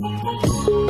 Thank you.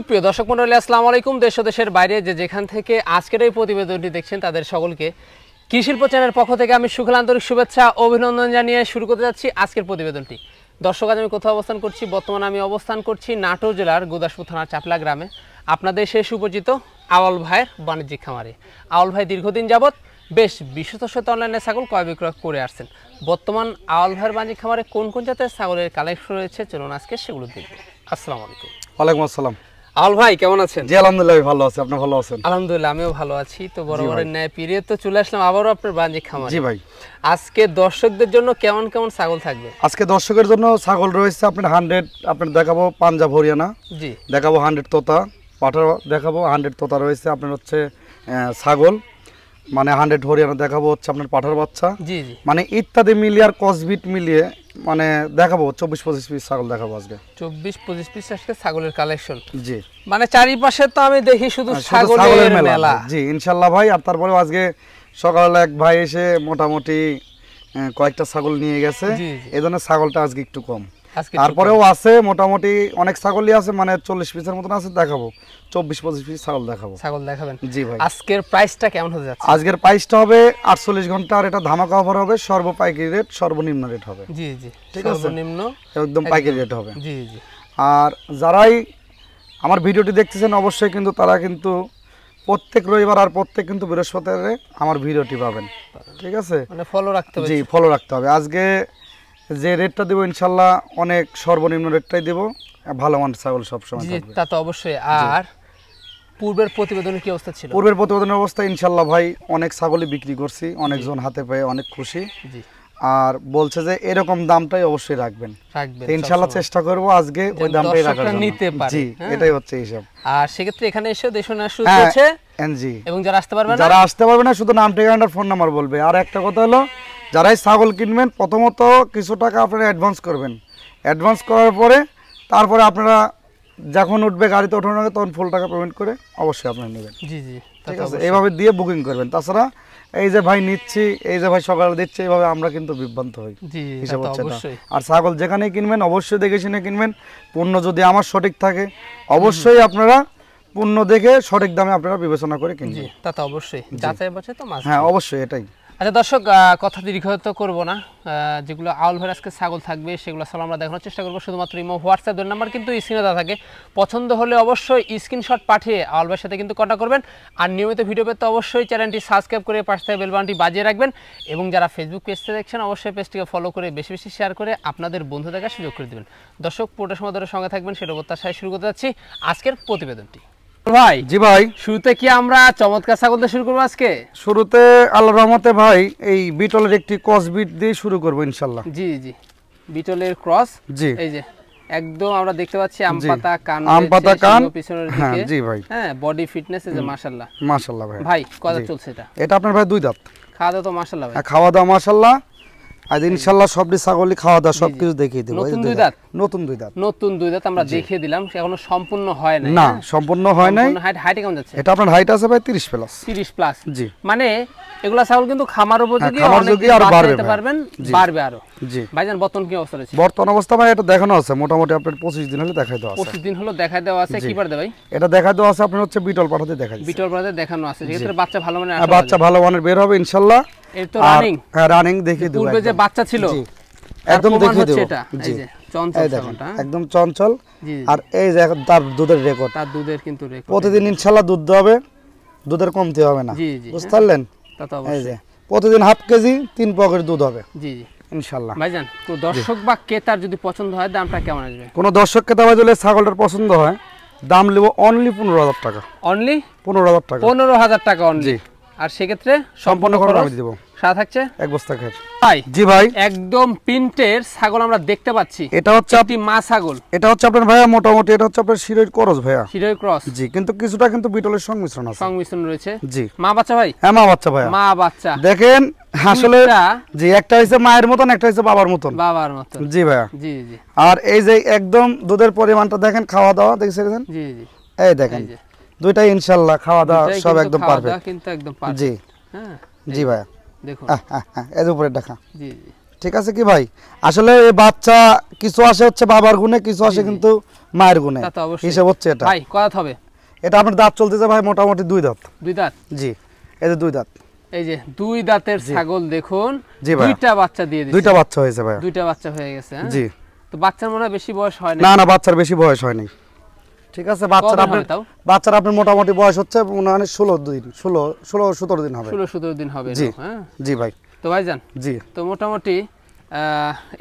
সুপ্রিয় দর্শক মন্ডলী আসসালামু আলাইকুম দেশ দেশের বাইরে যে যেখান থেকে আজকের এই প্রতিবেদনটি দেখছেন তাদের সকলকে কৃষিল্প চ্যানেলের পক্ষ থেকে আমি সুখল আন্তরিক শুভেচ্ছা অভিনন্দন জানিয়ে শুরু করতে যাচ্ছি আজকের প্রতিবেদনটি দর্শক আজ আমি কোথাও অবস্থান করছি বর্তমানে আমি অবস্থান করছি নাটোর জেলার গুদাসপুর থানার চাপলা গ্রামে আপনাদের শেষ সুপরিচিত আওয়াল ভাইয়ের বাণিজ্যিক খামারে আওয়াল ভাই দীর্ঘদিন যাবৎ বেশ বিশেষত সাথে অনলাইনে ছাগল কয় বিক্রয় করে আসছেন বর্তমান আওয়াল ভাইয়ের বাণিজ্যিক খামারে কোন কোন জাতের ছাগলের কালেকশন রয়েছে চলুন আজকে সেগুলো দেখবেন আসসালামু আলাইকুম ওয়ালাইকুম আসসালাম আল ভাই কেমন আছেন জি আলহামদুলিল্লাহ ভালো আছি আপনি ভালো আছেন আলহামদুলিল্লাহ আমিও ভালো আছি তো বড় ন্যায় পিরিয়ে তো চলে আসলাম আবারও আপনার বাণিজ্যিক খামার জি ভাই আজকে দর্শকদের জন্য কেমন কেমন ছাগল থাকবে আজকে দর্শকের জন্য ছাগল রয়েছে আপনার হান্ড্রেড আপনার দেখাবো পাঞ্জাব হরিয়ানা জি দেখাবো হান্ড্রেড তোতা পাঠা দেখাবো হান্ড্রেড তোতা রয়েছে আপনার হচ্ছে ছাগল মানে হান্ড্রেড হরিয়ানা দেখাবো হচ্ছে আপনার পাঠার বাচ্চা মানে ইত্যাদি মিলিয়ে আর কসবিট মিলিয়ে মানে দেখাবো চব্বিশ পঁচিশ পিস ছাগল দেখাবো আজকে চব্বিশ পঁচিশ পিস আজকে ছাগলের কালেকশন জি মানে চারিপাশে তো আমি দেখি শুধু হ্যাঁ, ছাগলের মেলা জি ইনশাল্লাহ ভাই আর তারপরে আজকে সকাল এক ভাই এসে মোটামুটি কয়েকটা ছাগল নিয়ে গেছে এই জন্য ছাগলটা আজকে একটু কম তারপরেও আছে মোটামুটি অনেক ছাগলই আছে মানে চল্লিশ পিসের মতন আছে দেখাবো চব্বিশ পঁচিশ পিস ছাগল দেখাবো ছাগল দেখাবেন জি ভাই আজকের প্রাইসটা কেমন হতে যাচ্ছে আজকের প্রাইসটা হবে আটচল্লিশ ঘন্টা আর এটা ধামাকা অফার হবে সর্ব পাইকারি রেট সর্বনিম্ন রেট হবে জি জি ঠিক আছে সর্বনিম্ন একদম পাইকারি রেট হবে জি জি আর যারাই আমার ভিডিওটি দেখতেছেন অবশ্যই কিন্তু তারা কিন্তু প্রত্যেক রবিবার আর প্রত্যেক কিন্তু বৃহস্পতিবারে আমার ভিডিওটি পাবেন ঠিক আছে মানে ফলো রাখতে হবে জি ফলো রাখতে হবে আজকে যে রেটটা দেবো ইনশাল্লাহ অনেক সর্বনিম্ন রেটটাই দেবো ভালো মান ছাগল সবসময় তা তো অবশ্যই আর পূর্বের প্রতিবেদনের কি অবস্থা ছিল পূর্বের প্রতিবেদনের অবস্থা ইনশাল্লাহ ভাই অনেক ছাগলই বিক্রি করছি অনেকজন হাতে পেয়ে অনেক খুশি আর বলছে যে এরকম দামটাই অবশ্যই রাখবেন রাখবেন ইনশাআল্লাহ চেষ্টা করব আজকে ওই দামটাই রাখার জন্য নিতে পারে জি হ্যাঁ। এটাই হচ্ছে হিসাব আর সেক্ষেত্রে এখানে এসে দেশনা শুরু হচ্ছে এনজি এবং যারা আসতে পারবে না যারা আসতে পারবে না শুধু নাম ঠিকানা আর ফোন নাম্বার বলবে আর একটা কথা হলো যারাই ছাগল কিনবেন প্রথমত কিছু টাকা আপনারা অ্যাডভান্স করবেন অ্যাডভান্স করার পরে তারপরে আপনারা যখন উঠবে গাড়িতে ওঠানো হবে তখন ফুল টাকা পেমেন্ট করে অবশ্যই আপনি নেবেন জি জি ঠিক আছে এইভাবে দিয়ে বুকিং করবেন তাছাড়া এই যে ভাই নিচ্ছি এই যে ভাই সকালে দিচ্ছে এইভাবে আমরা কিন্তু বিভ্রান্ত হই হিসাব হচ্ছে না আর ছাগল যেখানে কিনবেন অবশ্যই দেখে শুনে কিনবেন পণ্য যদি আমার সঠিক থাকে অবশ্যই আপনারা পণ্য দেখে সঠিক দামে আপনারা বিবেচনা করে কিনবেন তা তো অবশ্যই যাচাই বাছাই তো মাছ হ্যাঁ অবশ্যই এটাই আচ্ছা দর্শক কথা দীর্ঘত করব না যেগুলো আউল ভাই আজকে ছাগল থাকবে সেগুলো আসলে আমরা দেখানোর চেষ্টা করবো শুধুমাত্র ইমো হোয়াটসঅ্যাপ দুই নাম্বার কিন্তু স্ক্রিনে দেওয়া থাকে পছন্দ হলে অবশ্যই স্ক্রিনশট পাঠিয়ে আউল ভাইয়ের সাথে কিন্তু কন্ট্যাক্ট করবেন আর নিয়মিত ভিডিও পেতে অবশ্যই চ্যানেলটি সাবস্ক্রাইব করে পাশ থেকে বেলবানটি বাজিয়ে রাখবেন এবং যারা ফেসবুক পেজতে দেখছেন অবশ্যই পেজটিকে ফলো করে বেশি বেশি শেয়ার করে আপনাদের বন্ধু দেখার সুযোগ করে দেবেন দর্শক পুরোটা সময় ধরে সঙ্গে থাকবেন সেটা প্রত্যাশায় শুরু করতে যাচ্ছি আজকের প্রতিবেদনটি ভাই জি ভাই শুরুতে কি আমরা চমৎকার ছাগল শুরু করবো আজকে শুরুতে আল্লাহ রহমতে ভাই এই বিটলের একটি ক্রস বিট দিয়ে শুরু করবো ইনশাল্লাহ জি জি বিটলের ক্রস জি এই যে একদম আমরা দেখতে পাচ্ছি আম পাতা কান আম পাতা কান পিছনের হ্যাঁ, দিকে জি ভাই হ্যাঁ বডি ফিটনেস এ যে মাশাআল্লাহ মাশাআল্লাহ ভাই ভাই কথা চলছে এটা এটা আপনার ভাই দুই দাঁত খাওয়া দাওয়া তো মাশাআল্লাহ ভাই হ্যাঁ, খাওয়া দাওয়া মাশাআল্লাহ আজ সবটি ছাগলই খাওয়া দাওয়া সবকিছু দেখিয়ে নতুন দুই দাঁত নতুন দুই দাঁত নতুন দুই দাঁত আমরা দেখিয়ে দিলাম এখনো সম্পূর্ণ হয় নাই না হ্যাঁ? সম্পূর্ণ হয় নাই হাইট হাইট কেমন যাচ্ছে এটা আপনার হাইট আছে ভাই 30 প্লাস 30 প্লাস জি মানে এগুলা ছাগল কিন্তু খামার হ্যাঁ, উপযোগী আর বাড়বে পারবেন বাড়বে আরো জি ভাইজান বর্তমান কি অবস্থা আছে বর্তমান অবস্থা ভাই এটা দেখানো আছে মোটামুটি আপনার 25 দিন হলো দেখাই দেওয়া আছে 25 দিন হলো দেখাই দেওয়া আছে কি ভাই এটা দেওয়া আছে হচ্ছে বিটল পাঠাতে দেখা বিটল পাঠাতে দেখানো আছে বাচ্চা ভালো মানের হ্যাঁ, বাচ্চা ভালো মানের বের হবে ইনশাআল্লাহ প্রতিদিন হাফ কেজি তিন পকেট দুধ হবে তো দর্শক বা কেতার যদি পছন্দ হয় দামটা কেমন আসবে কোনো দর্শক ক্রেতা বা যদি ছাগলটার পছন্দ হয় দাম নেব অনলি পনেরো হাজার টাকা অনলি পনেরো হাজার টাকা পনেরো হাজার টাকা অনলি আর সেক্ষেত্রে সম্পূর্ণ খরচ আমি দেব সাথে থাকছে এক বস্তা ভাই জি ভাই একদম ছাগল আমরা দেখতে পাচ্ছি এটা হচ্ছে মা ছাগল এটা হচ্ছে আপনার ভাইয়া মোটামুটি এটা হচ্ছে আপনার ক্রস ভাইয়া ক্রস জি কিন্তু কিছুটা কিন্তু বিটলের সংমিশ্রণ আছে সংমিশ্রণ রয়েছে জি মা বাচ্চা ভাই হ্যাঁ মা বাচ্চা ভাই মা বাচ্চা দেখেন আসলে একটা হইছে মায়ের মতন একটা হইছে বাবার মতন বাবার মতন জি ভাইয়া জি জি আর এই যে একদম দুধের পরিমাণটা দেখেন খাওয়া দাওয়া দেখছেন জি জি এই দেখেন দুইটাই ইনশাল্লাহ খাওয়া দাওয়া সব একদম পারফেক্ট কিন্তু একদম জি হ্যাঁ জি ভাই দেখুন এর উপরে দেখা জি ঠিক আছে কি ভাই আসলে এই বাচ্চা কিছু আসে হচ্ছে বাবার গুণে কিছু আসে কিন্তু মায়ের গুণে হিসাব হচ্ছে এটা ভাই কয়াত হবে এটা আপনার দাঁত চলতেছে ভাই মোটামুটি দুই দাঁত দুই দাঁত জি এই যে দুই দাঁত এই যে দুই দাঁতের ছাগল দেখুন দুইটা বাচ্চা দিয়ে দিয়েছে দুইটা বাচ্চা হয়েছে ভাই দুইটা বাচ্চা হয়ে গেছে হ্যাঁ? জি তো বাচ্চার মনে বেশি বয়স হয় না না না বাচ্চার বেশি বয়স হয়নি ঠিক আছে বাচ্চারা আপনার বাচ্চারা আপনার মোটামুটি বয়স হচ্ছে মানে ষোলো দিন ষোলো ষোলো সতেরো দিন হবে ষোলো সতেরো দিন হবে জি হ্যাঁ? জি ভাই তো ভাই যান জি তো মোটামুটি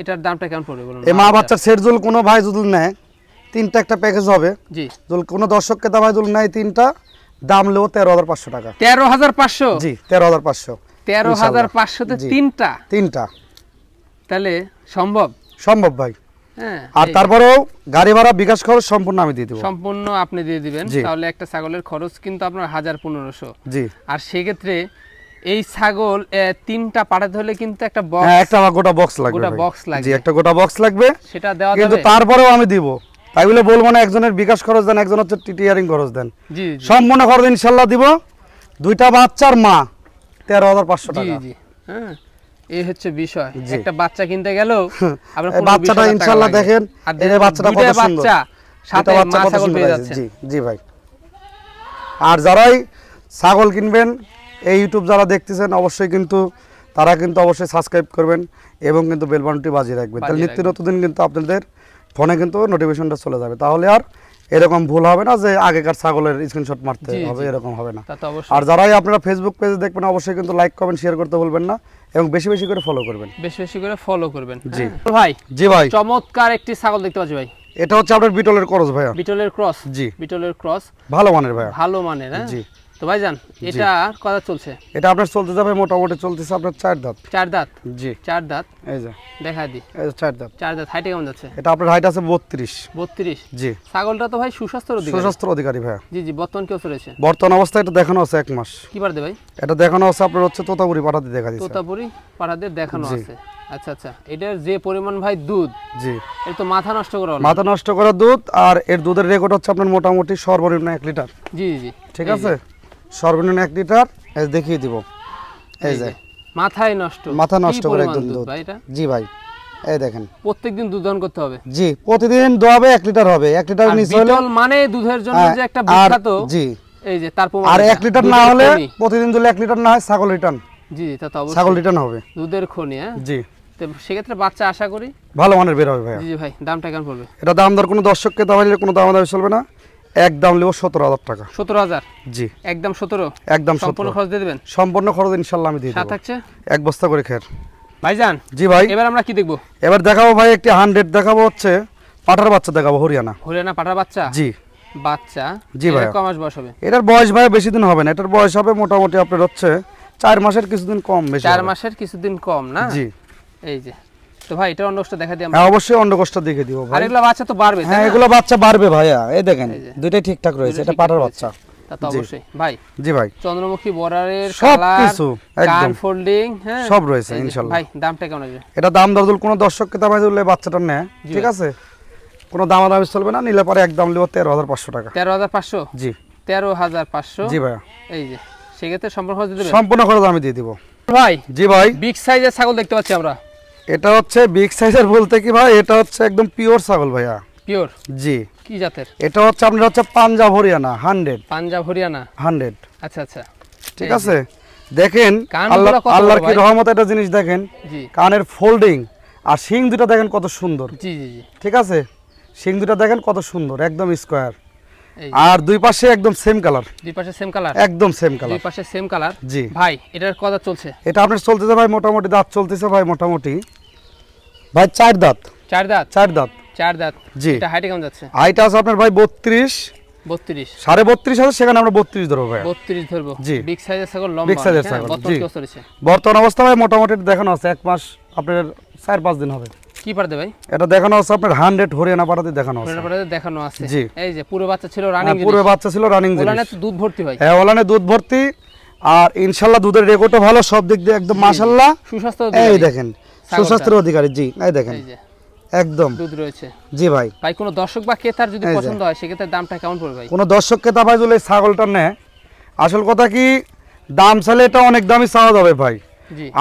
এটার দামটা কেমন পড়বে বলুন এই মা বাচ্চার সেট জল কোনো ভাই যদি নেয় তিনটা একটা প্যাকেজ হবে জি জল কোনো দর্শককে দাম জল নেয় তিনটা দাম লেও তেরো হাজার পাঁচশো টাকা তেরো হাজার পাঁচশো জি তেরো হাজার পাঁচশো তেরো হাজার পাঁচশোতে তিনটা তিনটা তাহলে সম্ভব সম্ভব ভাই হ্যাঁ, আর তারপরেও গাড়ি ভাড়া বিকাশ খরচ সম্পূর্ণ আমি দিয়ে দিব সম্পূর্ণ আপনি দিয়ে দিবেন তাহলে একটা ছাগলের খরচ কিন্তু আপনার হাজার পনেরোশো জি আর সেক্ষেত্রে এই ছাগল তিনটা পাঠাতে হলে কিন্তু একটা বক্স হ্যাঁ একটা গোটা বক্স লাগবে গোটা বক্স লাগবে জি একটা গোটা বক্স লাগবে সেটা দেওয়া কিন্তু তারপরেও আমি দিব তাই বলে বলবো না একজনের বিকাশ খরচ দেন একজন হচ্ছে টিটিয়ারিং খরচ দেন জি সম্পূর্ণ খরচ ইনশাআল্লাহ দিব দুইটা বাচ্চার মা তেরো হাজার পাঁচশো টাকা জি হ্যাঁ এই হচ্ছে বিষয় একটা বাচ্চা কিনতে গেল বাচ্চাটা ইনশাআল্লাহ দেখেন বাচ্চাটা কত সুন্দর সাথে বাচ্চা কত সুন্দর জি জি ভাই আর যারাই ছাগল কিনবেন এই ইউটিউব যারা দেখতেছেন অবশ্যই কিন্তু তারা কিন্তু অবশ্যই সাবস্ক্রাইব করবেন এবং কিন্তু বেলবানটি বাজিয়ে রাখবেন তাহলে নিত্য নতুন কিন্তু আপনাদের ফোনে কিন্তু নোটিফিকেশনটা চলে যাবে তাহলে আর এরকম ভুল হবে না যে আগেকার ছাগলের স্ক্রিনশট মারতে হবে এরকম হবে না আর যারাই আপনারা ফেসবুক পেজে দেখবেন অবশ্যই কিন্তু লাইক কমেন্ট শেয়ার করতে বলবেন না এবং বেশি বেশি করে ফলো করবেন বেশি বেশি করে ফলো করবেন জি হ্যাঁ। ভাই জি ভাই চমৎকার একটি ছাগল দেখতে পাচ্ছি ভাই এটা হচ্ছে আপনার বিটলের ক্রস ভাই বিটলের ক্রস জি বিটলের ক্রস ভালো মানের ভাই ভালো মানের হ্যাঁ জি তো ভাইজান এটা কথা চলছে এটা আপনার চলতে যাবে মোটামুটি চলতেছে আপনার চার দাঁত চার দাঁত জি চার দাঁত এই যে দেখা দি এই যে চার দাঁত চার দাঁত কেমন যাচ্ছে এটা আপনার হাইট আছে 32 32 জি ছাগলটা তো ভাই অধিকারী অধিকারী ভাই জি জি বর্তমান কি বর্তমান অবস্থা এটা দেখানো আছে এক মাস কি ভাই এটা দেখানো আছে আপনার হচ্ছে তোতাপুরি দেখা তোতাপুরি দেখানো আছে আচ্ছা আচ্ছা এটার যে পরিমাণ ভাই দুধ জি তো মাথা নষ্ট করা মাথা নষ্ট করা দুধ আর এর দুধের রেকর্ড হচ্ছে আপনার মোটামুটি সর্বনিম্ন 1 লিটার জি জি ঠিক আছে সর্বনিম্ন এক লিটার দেখিয়ে দিব এই যে মাথায় নষ্ট মাথা নষ্ট করে একদম দুধ জি ভাই এই দেখেন প্রত্যেকদিন দুধ দান করতে হবে জি প্রতিদিন হবে এক লিটার হবে এক লিটার নিচে হলে মানে দুধের জন্য হ্যাঁ, যে একটা বিখ্যাত জি এই যে তারপর আর এক লিটার না হলে প্রতিদিন যদি এক লিটার না হয় ছাগল রিটার্ন জি জি তা তো অবশ্যই ছাগল রিটার্ন হবে দুধের খনি হ্যাঁ জি সেক্ষেত্রে বাচ্চা আশা করি ভালো মানের বের হবে ভাই জি ভাই দামটা কেমন পড়বে এটা দাম দর কোনো দর্শককে দাম কোনো দাম দাবি চলবে না একদম সতেরো হাজার টাকা সতেরো হাজার জি একদম সতেরো একদম সম্পূর্ণ খরচ দিয়ে দেবেন সম্পূর্ণ খরচ ইনশাল্লাহ আমি দিয়ে দেবো থাকছে এক বস্তা করে খের ভাইজান জি ভাই এবার আমরা কি দেখবো এবার দেখাবো ভাই একটি হান্ড্রেড দেখাবো হচ্ছে পাঠার বাচ্চা দেখাবো হরিয়ানা হরিয়ানা পাঠার বাচ্চা জি বাচ্চা জি ভাই কমাস বয়স হবে এটার বয়স ভাই বেশি দিন হবে না এটার বয়স হবে মোটামুটি আপনার হচ্ছে চার মাসের কিছুদিন কম বেশি চার মাসের কিছুদিন কম না জি এই যে ভাই হ্যাঁ, হ্যাঁ, এটা অবশ্যই হ্যাঁ। বাচ্চাটা নেয় কোনো দাম চলবে না নিলে পরে একদম তেরো হাজার পাঁচশো টাকা তেরো হাজার পাঁচশো জি তেরো হাজার পাঁচশো জি ভাইয়া এই যে সেক্ষেত্রে সম্পূর্ণ সম্পূর্ণ খরচ আমি দিয়ে দিব ভাই জি ভাই বিগ সাইজের ছাগল দেখতে পাচ্ছি আমরা এটা হচ্ছে বিগ সাইজের বলতে কি ভাই এটা হচ্ছে একদম পিওর ছাগল ভাইয়া পিওর জি কি জাতের এটা হচ্ছে আপনার হচ্ছে পাঞ্জাব হরিয়ানা 100 পাঞ্জাব হরিয়ানা 100 আচ্ছা আচ্ছা ঠিক আছে দেখেন আল্লাহর কি রহমত একটা জিনিস দেখেন কানের ফোল্ডিং আর শিং দুটো দেখেন কত সুন্দর জি জি ঠিক আছে শিং দুটো দেখেন কত সুন্দর একদম স্কোয়ার আর দুই পাশে একদম সেম কালার দুই পাশে সেম কালার একদম সেম কালার দুই পাশে সেম কালার জি ভাই এটার কথা চলছে এটা আপনার চলতেছে ভাই মোটামুটি দাঁত চলতেছে ভাই মোটামুটি ভাই চার দাঁত চার দাঁত চার দাঁত চার দাঁত জি এটা কেমন যাচ্ছে আছে আপনার ভাই 32 32 সাড়ে 32 আছে সেখানে আমরা 32 ভাই 32 জি বিগ সাইজের ছাগল লম্বা বিগ সাইজের ছাগল জি বর্তমান অবস্থা ভাই মোটামুটি দেখানো আছে এক মাস আপনার দিন হবে কি ভাই এটা দেখানো আছে আপনার 100 হরিয়ানা পাড়াতে দেখানো আছে হরিয়ানা দেখানো আছে জি এই যে পুরো বাচ্চা ছিল রানিং হ্যাঁ, পুরো বাচ্চা ছিল রানিং ওলানে দুধ ভর্তি হয় হ্যাঁ ওলানে দুধ ভর্তি আর ইনশাআল্লাহ দুধের রেকর্ডও ভালো সব দিক দিয়ে একদম মাশাআল্লাহ সুস্বাস্থ্য এই দেখেন সুস্বাস্থ্যের অধিকারী জি এই দেখেন একদম দুধ রয়েছে জি ভাই ভাই কোনো দর্শক বা ক্রেতার যদি পছন্দ হয় সেক্ষেত্রে দামটা কেমন পড়বে ভাই কোনো দর্শক ক্রেতা ভাই যদি ছাগলটা নেয় আসল কথা কি দাম চাইলে এটা অনেক দামি চাওয়া যাবে ভাই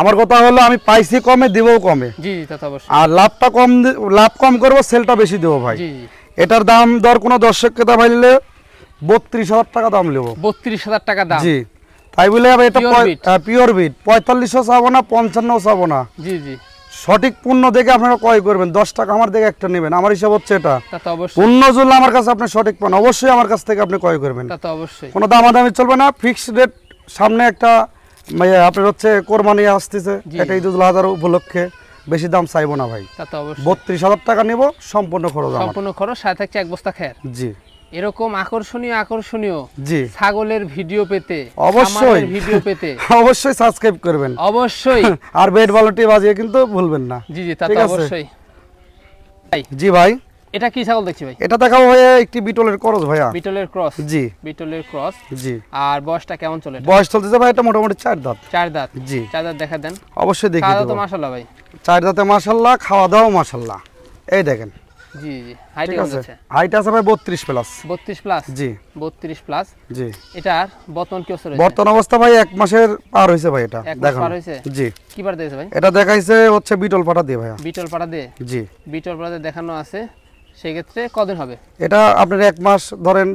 আমার কথা হলো আমি পাইছি কমে দেবো কমে আর লাভটা কম লাভ কম করবো সেলটা বেশি দেবো ভাই এটার দাম ধর কোনো দর্শক ক্রেতা ভাই নিলে বত্রিশ হাজার টাকা দাম নেবো বত্রিশ হাজার টাকা দাম জি তাই বলে এটা পিওর বিট হ্যাঁ, পঁয়তাল্লিশও চাবো না পঞ্চান্নও চাবো না জি জি সঠিক পণ্য দেখে আপনারা ক্রয় করবেন দশ টাকা আমার দেখে একটা নেবেন আমার হিসাব হচ্ছে এটা পণ্য জন্য আমার কাছে আপনি সঠিক পান অবশ্যই আমার কাছ থেকে আপনি ক্রয় করবেন কোনো দামাদামি চলবে না ফিক্সড রেট সামনে একটা মানে আপনার হচ্ছে কোরবানি আসতেছে এটা ঈদুল হাজার উপলক্ষে বেশি দাম চাইবো না ভাই বত্রিশ হাজার টাকা নিব সম্পূর্ণ খরচ সম্পূর্ণ খরচ সাথে এক বস্তা খেয়ে জি এরকম আকর্ষণীয় আকর্ষণীয় জি ছাগলের ভিডিও পেতে অবশ্যই ভিডিও পেতে অবশ্যই সাবস্ক্রাইব করবেন অবশ্যই আর বেড বালটি বাজিয়ে কিন্তু ভুলবেন না জি জি তা তো অবশ্যই জি ভাই এটা কি ছাগল দেখছি ভাই এটা দেখাবো ভাইয়া একটি বিটলের ক্রস ভাইয়া বিটলের ক্রস জি বিটলের ক্রস জি আর বয়সটা কেমন চলে বয়স চলতেছে ভাই এটা মোটামুটি চার দাঁত চার দাঁত জি চার দাঁত দেখা দেন অবশ্যই দেখি তো মাশাআল্লাহ ভাই চার দাঁতে মাশাআল্লাহ খাওয়া দাওয়া মাশাআল্লাহ এই দেখেন এক মাস ধরেন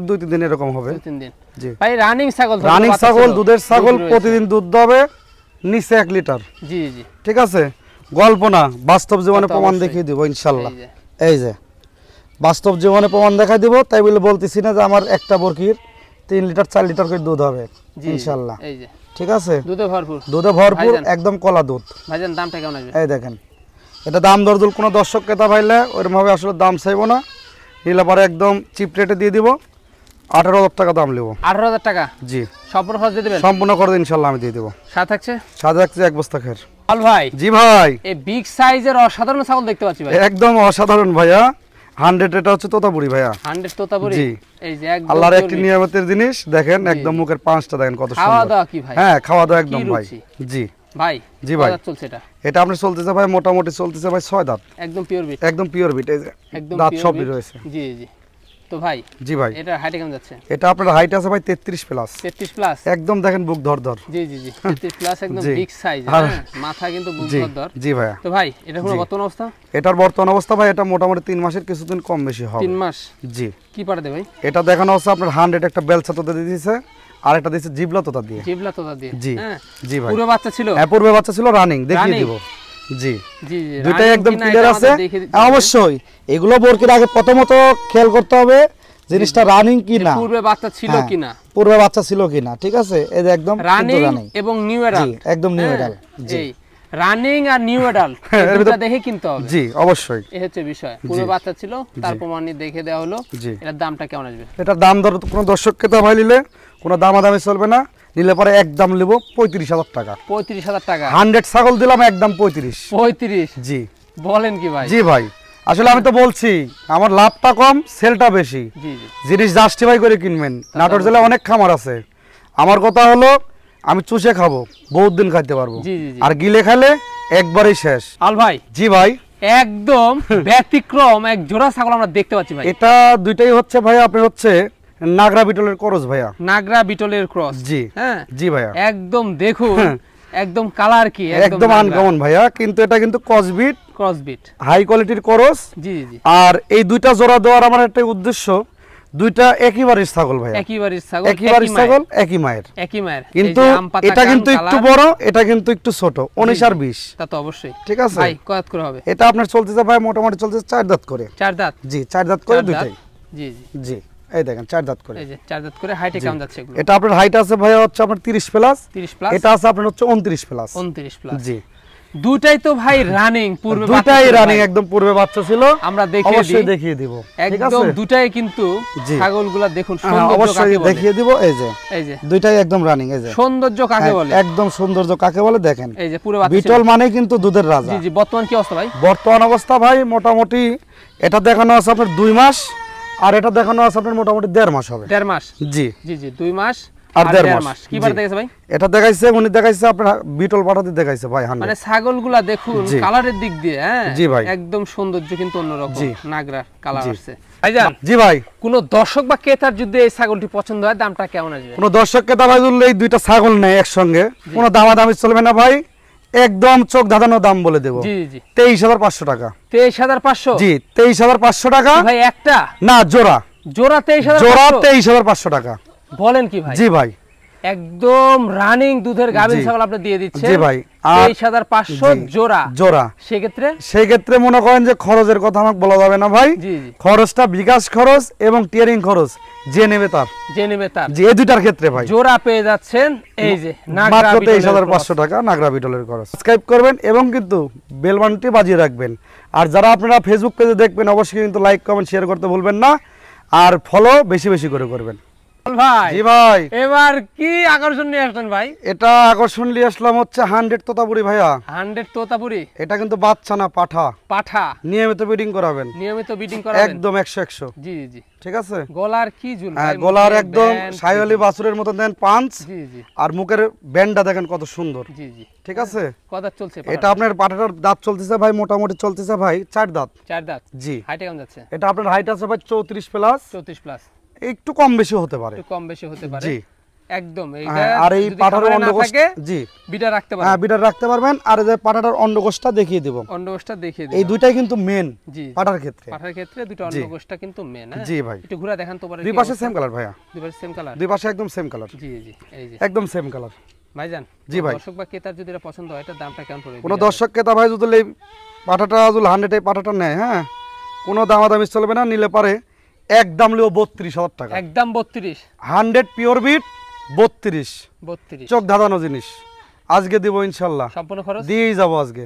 দুই তিন দিন এরকম হবে রানিং ছাগল দুধের ছাগল প্রতিদিন দুধ দেবে নিচে এক লিটার জি ঠিক আছে গল্প না বাস্তব জীবনে প্রমাণ দেখিয়ে দিব ইনশাল্লাহ এই যে বাস্তব জীবনে প্রমাণ দেখা দিব তাই বলে বলতেছি না যে আমার একটা বরকির তিন লিটার চার লিটার করে দুধ হবে ইনশাল্লাহ ঠিক আছে দুধে ভরপুর দুধে ভরপুর একদম কলা দুধ ভাইজান দামটা কেমন আসবে এই দেখেন এটা দাম দরদুল কোনো দর্শক কেতা পাইলে ওইরকমভাবে আসলে দাম চাইবো না নিলে পরে একদম চিপ রেটে দিয়ে দিব আঠারো হাজার টাকা দাম নেবো আঠারো হাজার টাকা জি সম্পূর্ণ খরচ দিয়ে দেবেন সম্পূর্ণ ইনশাল্লাহ আমি দিয়ে দেবো সাত থাকছে সাত থাকছে এক বস্তা খের ভাই জি ভাই এই বিগ সাইজের অসাধারণ ছাগল দেখতে পাচ্ছি ভাই একদম অসাধারণ ভাইয়া 100 এটা হচ্ছে তোতাপুরি ভাইয়া 100 তোতাপুরি জি এই যে একদম আল্লাহর একটি নিয়ামতের জিনিস দেখেন একদম মুখের পাঁচটা দেখেন কত সুন্দর খাওয়া দাওয়া কি ভাই হ্যাঁ খাওয়া দাওয়া একদম ভাই জি ভাই জি ভাই চলছে এটা এটা আপনি চলতেছে ভাই মোটামুটি চলতেছে ভাই ছয় দাঁত একদম পিওর বিট একদম পিওর বিট এই যে দাঁত সবই রয়েছে জি জি তো ভাই জি ভাই এটা হাইট কেমন যাচ্ছে এটা আপনার হাইট আছে ভাই 33 প্লাস 33 প্লাস একদম দেখেন বুক জি জি জি 33 হ্যাঁ। প্লাস একদম বিগ সাইজ হ্যাঁ? মাথা কিন্তু বুক জি ভাই তো ভাই এটা হলো বর্তমান অবস্থা এটার বর্তমান অবস্থা ভাই এটা মোটামুটি 3 মাসের কিছুদিন কম বেশি হবে 3 মাস জি কি দে ভাই এটা দেখানো হচ্ছে আপনার 100 একটা বেলচা তো দিয়ে দিয়েছে আর একটা দিয়েছে জিবলা তোতা দিয়ে জিবলা তোতা দিয়ে জি হ্যাঁ? জি ভাই পুরো বাচ্চা ছিল হ্যাঁ পূর্বে বাচ্চা ছিল রানিং দেখিয়ে দিব জি জি দুটাই একদম ক্লিয়ার আছে অবশ্যই এগুলো বোরকির আগে প্রথমত খেয়াল করতে হবে জিনিসটা রানিং কি না পূর্বে বাচ্চা ছিল হ্যাঁ, কি না পূর্বে বাচ্চা ছিল কি না ঠিক আছে এই যে একদম রানিং এবং নিউ একদম নিউ হ্যাঁ, জি রানিং আর নিউ এটা দেখে কিনতে হবে জি অবশ্যই এই হচ্ছে বিষয় বাচ্চা ছিল তার প্রমাণ মানে দেখে দেওয়া হলো এর দামটা কেমন আসবে দাম ধর কোনো দর্শককে তো ভাই নিলে কোনো দামাদামি চলবে না নিলে পরে এক দাম নেবো পঁয়ত্রিশ হাজার টাকা পঁয়ত্রিশ হাজার টাকা হান্ড্রেড ছাগল দিলাম এক দাম পঁয়ত্রিশ পঁয়ত্রিশ জি বলেন কি ভাই জি ভাই আসলে আমি তো বলছি আমার লাভটা কম সেলটা বেশি জিনিস জাস্টিফাই করে কিনবেন নাটোর জেলায় অনেক খামার আছে আমার কথা হলো আমি চুষে খাবো বহুত দিন খাইতে পারবো আর গিলে খাইলে একবারই শেষ আল ভাই জি ভাই একদম ব্যতিক্রম এক জোড়া ছাগল আমরা দেখতে পাচ্ছি ভাই এটা দুইটাই হচ্ছে ভাই আপনি হচ্ছে নাগরা বিটলের ক্রস ভাইয়া নাগরা বিটলের ক্রস জি হ্যাঁ জি ভাইয়া একদম দেখো হ্যাঁ। একদম কালার কি একদম আনকমন ভাইয়া কিন্তু এটা কিন্তু ক্রসবিট ক্রসবিট হাই কোয়ালিটির ক্রস জি জি আর এই দুইটা জোড়া দেওয়ার আমার একটা উদ্দেশ্য দুইটা একই বাড়ির ছাগল ভাই একই বাড়ির ছাগল একই বাড়ির ছাগল একই মায়ের একই মায়ের কিন্তু এটা কিন্তু একটু বড় এটা কিন্তু একটু ছোট 19 আর 20 তা তো অবশ্যই ঠিক আছে ভাই কয়াত করে হবে এটা আপনার চলতেছে ভাই মোটামুটি চলতেছে চার দাঁত করে চার দাঁত জি চার দাঁত করে দুইটাই জি জি জি এই দেখেন চার দাঁত করে এই যে চার দাঁত করে হাইটে কেমন যাচ্ছে এগুলো এটা আপনার হাইট আছে ভাই হচ্ছে আপনার 30 প্লাস 30 প্লাস এটা আছে আপনার হচ্ছে 29 প্লাস 29 প্লাস জি দুটাই তো ভাই রানিং পূর্বে দুটাই রানিং একদম পূর্বে বাচ্চা ছিল আমরা দেখিয়ে অবশ্যই দেখিয়ে দিব একদম দুটাই কিন্তু দেখুন হ্যাঁ, হ্যাঁ, অবশ্যই দেখিয়ে দিব এই যে এই যে দুটাই একদম রানিং এই যে সৌন্দর্য কাকে হ্যাঁ, বলে একদম সৌন্দর্য কাকে বলে দেখেন এই যে বাচ্চা বিটল মানে কিন্তু দুধের রাজা জি জি বর্তমান কি অবস্থা ভাই বর্তমান অবস্থা ভাই মোটামুটি এটা দেখানো আছে আপনার দুই মাস আর এটা দেখানো আছে আপনার মোটামুটি দেড় মাস হবে দেড় মাস জি জি জি দুই মাস দেখুন কালারের দিক দিয়ে হ্যাঁ জি ভাই একদম সৌন্দর্য কিন্তু কালার জি ভাই কোন দর্শক বা ক্রেতার এই ছাগলটি পছন্দ হয় দামটা কেমন আছে কোন দর্শক কে ভাই এই দুইটা ছাগল নেয় একসঙ্গে কোনো দামাদামি চলবে না ভাই একদম চোখ ধাঁধানো দাম বলে দেবো তেইশ হাজার পাঁচশো টাকা তেইশ হাজার পাঁচশো জি তেইশ হাজার পাঁচশো টাকা একটা না জোড়া জোড়া তেইশ হাজার জোড়া তেইশ হাজার পাঁচশো টাকা বলেন কি ভাই জি ভাই একদম রানিং দুধের গাভীর ছাগল আপনি দিয়ে দিচ্ছেন জি ভাই 23500 জোড়া জোড়া সেই ক্ষেত্রে সেই ক্ষেত্রে মনে করেন যে খরচের কথা আমাকে বলা যাবে না ভাই খরচটা বিকাশ খরচ এবং টিয়ারিং খরচ যে নেবে তার যে নেবে তার যে দুটার ক্ষেত্রে ভাই জোড়া পেয়ে যাচ্ছেন এই যে মাত্র 23500 টাকা নাগরা বিটলের খরচ সাবস্ক্রাইব করবেন এবং কিন্তু বেল বাটনটি বাজিয়ে রাখবেন আর যারা আপনারা ফেসবুক পেজে দেখবেন অবশ্যই কিন্তু লাইক কমেন্ট শেয়ার করতে ভুলবেন না আর ফলো বেশি বেশি করে করবেন গলার একদম বাসুরের মতো দেন পাঁচ আর মুখের ব্যান্ডটা দেখেন কত সুন্দর ঠিক আছে এটা আপনার পাঠাটার দাঁত চলতেছে ভাই মোটামুটি চলতেছে ভাই চার দাঁত চার দাঁত জি এটা আপনার হাইট আছে ভাই চৌত্রিশ প্লাস চৌত্রিশ প্লাস একটু কম বেশি হতে পারে একটু কম বেশি হতে পারে জি একদম হ্যাঁ, আর এই অন্ডকোষ জি বিটা রাখতে হ্যাঁ, পারবেন হ্যাঁ বিটা রাখতে পারবেন আর অন্ডকোষটা দেখিয়ে অন্ডকোষটা দেখিয়ে এই দুইটাই কিন্তু মেন জি ক্ষেত্রে ক্ষেত্রে দুটো অন্ডকোষটা কিন্তু মেন হ্যাঁ জি ভাই একটু ঘুরে দেখান তো পারে দুই পাশে সেম কালার ভাইয়া দুই পাশে সেম কালার দুই পাশে একদম সেম কালার জি জি এই যে একদম সেম কালার ভাইজান জি ভাই দর্শক বা যদি এটা পছন্দ হয় এটা দামটা কেমন পড়বে কোনো দর্শক ক্রেতা ভাই যদি পাঠাটা পাঠাটা নেয় হ্যাঁ কোনো দামাদামি চলবে না নিলে পারে একদম লিও বত্রিশ হাজার টাকা একদম বত্রিশ হান্ড্রেড পিওর বিট বত্রিশ বত্রিশ চোখ ধাঁধানো জিনিস আজকে দিব ইনশাল্লাহ সম্পূর্ণ খরচ দিয়েই যাবো আজকে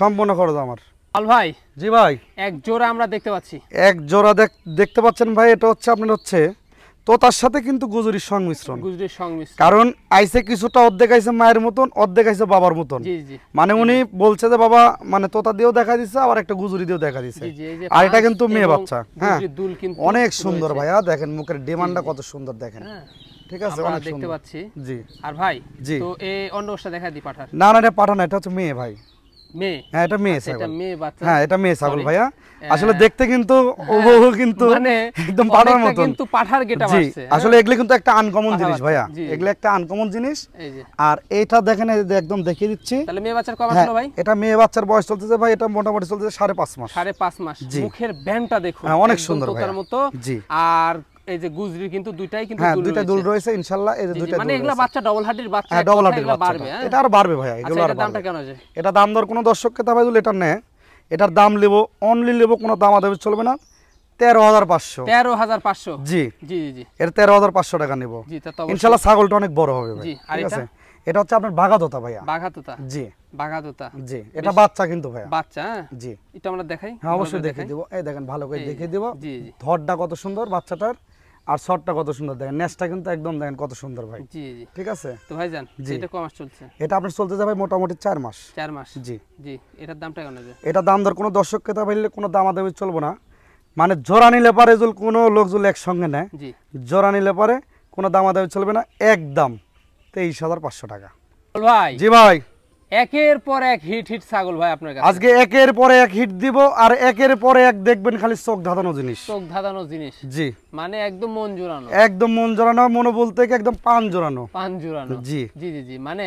সম্পূর্ণ খরচ আমার আল ভাই জি ভাই এক জোড়া আমরা দেখতে পাচ্ছি এক জোড়া দেখতে পাচ্ছেন ভাই এটা হচ্ছে আপনার হচ্ছে তো তার সাথে কিন্তু গুজরির সংমিশ্রণ গুজরির সংমিশ্রণ কারণ আইসে কিছুটা অর্ধেক আইসে মায়ের মতন অর্ধেক আইসে বাবার মতন মানে উনি বলছে যে বাবা মানে তোতা দিয়েও দেখা দিছে আবার একটা গুজরি দিয়েও দেখা দিছে আর এটা কিন্তু মেয়ে বাচ্চা হ্যাঁ অনেক সুন্দর ভাইয়া দেখেন মুখের ডিমান্ডটা কত সুন্দর দেখেন হ্যাঁ। ঠিক আছে অনেক দেখতে পাচ্ছি জি আর ভাই তো এই অন্য দেখা দি পাঠান না না এটা পাঠানো এটা হচ্ছে মেয়ে ভাই হ্যাঁ, আনকমন আচ্ছা, হ্যাঁ, হ্যাঁ। মানে জিনিস ভাইয়া একটা আনকমন জিনিস আর একদম দেখিয়ে দিচ্ছি তাহলে মেয়ে বাচ্চার ভাই এটা মেয়ে বাচ্চার বয়স ভাই এটা মোটামুটি সাড়ে পাঁচ মাস মাস মুখের দেখুন অনেক সুন্দর মতো আর এই যে গুজরির কিন্তু দুইটাই কিন্তু হ্যাঁ দুইটা দুল রয়েছে ইনশাআল্লাহ এই যে দুইটা মানে এগুলা বাচ্চা ডাবল বাচ্চা হ্যাঁ ডাবল বাচ্চা এটা আর বাড়বে ভাই এগুলো আচ্ছা, আর দামটা কেন এটা দাম দর কোনো দর্শককে তা ভাই এটা এটার দাম অনলি কোনো দাম চলবে না তেরো হাজার পাঁচশো তেরো হাজার পাঁচশো জি জি জি এর তেরো হাজার পাঁচশো টাকা ইনশাল্লাহ ছাগলটা অনেক বড় হবে ঠিক আছে এটা হচ্ছে আপনার বাঘাতোতা ভাইয়া বাঘাতোতা জি বাঘাতোতা জি এটা বাচ্চা কিন্তু ভাইয়া বাচ্চা হ্যাঁ? জি এটা আমরা দেখাই হ্যাঁ অবশ্যই দেখে দেবো এই দেখেন ভালো করে দেখে দেবো ধরটা কত সুন্দর বাচ্চাটার আর শর্টটা কত সুন্দর দেখেন নেসটা কিন্তু একদম দেখেন কত সুন্দর ভাই জি জি ঠিক আছে তো ভাই জান এটা কত মাস চলছে এটা আপনার চলতে যাবে মোটামুটি 4 মাস 4 মাস জি জি এটার দামটা কেমন আছে এটা দাম ধর কোনো দর্শক ক্রেতা ভাইলে কোনো দামাদামি চলবে না মানে জোড়া নিলে পারে জুল কোনো এক একসঙ্গে নেয় জি জোড়া নিলে পারে কোনো দামাদামি চলবে না একদম তেইশ হাজার পাঁচশো টাকা ভাই জি ভাই একের পর এক হিট হিট ছাগল ভাই আপনার কাছে আজকে একের পর এক হিট দিব আর একের পর এক দেখবেন খালি চোখ ধাঁধানো জিনিস চোখ ধাঁধানো জিনিস জি মানে একদম মন জোরানো একদম মন জোরানো মনোবল বলতে একদম পান জোরানো পান জোরানো জি জি জি মানে